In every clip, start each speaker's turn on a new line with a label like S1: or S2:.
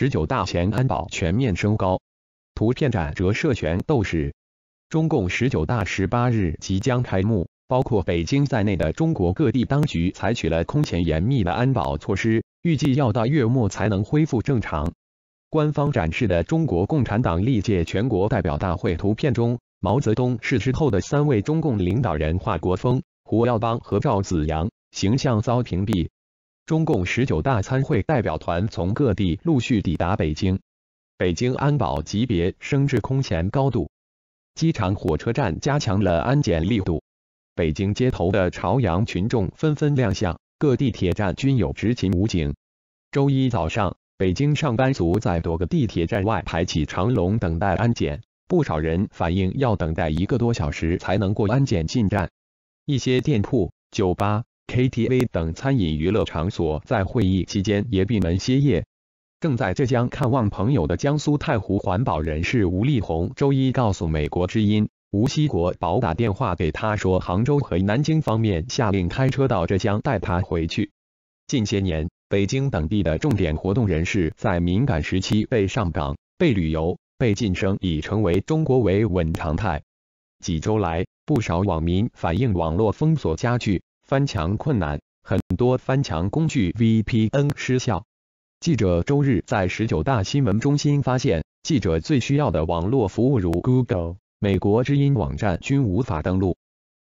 S1: 十九大前安保全面升高，图片展折射权斗士。中共十九大十八日即将开幕，包括北京在内的中国各地当局采取了空前严密的安保措施，预计要到月末才能恢复正常。官方展示的中国共产党历届全国代表大会图片中，毛泽东逝世后的三位中共领导人华国锋、胡耀邦和赵紫阳形象遭屏蔽。中共十九大参会代表团从各地陆续抵达北京，北京安保级别升至空前高度，机场、火车站加强了安检力度。北京街头的朝阳群众纷纷亮相，各地铁站均有执勤武警。周一早上，北京上班族在多个地铁站外排起长龙等待安检，不少人反映要等待一个多小时才能过安检进站。一些店铺、酒吧。KTV 等餐饮娱乐场所在会议期间也闭门歇业。正在浙江看望朋友的江苏太湖环保人士吴立红周一告诉美国之音，吴锡国宝打电话给他说，杭州和南京方面下令开车到浙江带他回去。近些年，北京等地的重点活动人士在敏感时期被上岗、被旅游、被晋升，已成为中国维稳常态。几周来，不少网民反映网络封锁加剧。翻墙困难，很多翻墙工具 VPN 失效。记者周日在十九大新闻中心发现，记者最需要的网络服务如 Google、美国之音网站均无法登录。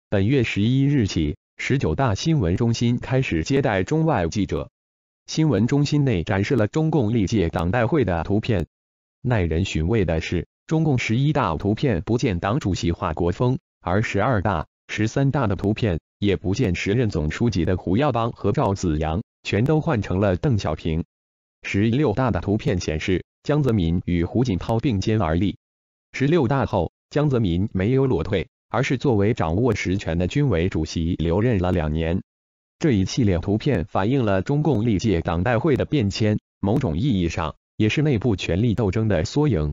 S1: 本月十一日起，十九大新闻中心开始接待中外记者。新闻中心内展示了中共历届党代会的图片。耐人寻味的是，中共十一大图片不见党主席华国锋，而十二大、十三大的图片。也不见时任总书记的胡耀邦和赵紫阳，全都换成了邓小平。十六大的图片显示，江泽民与胡锦涛并肩而立。十六大后，江泽民没有裸退，而是作为掌握实权的军委主席留任了两年。这一系列图片反映了中共历届党代会的变迁，某种意义上也是内部权力斗争的缩影。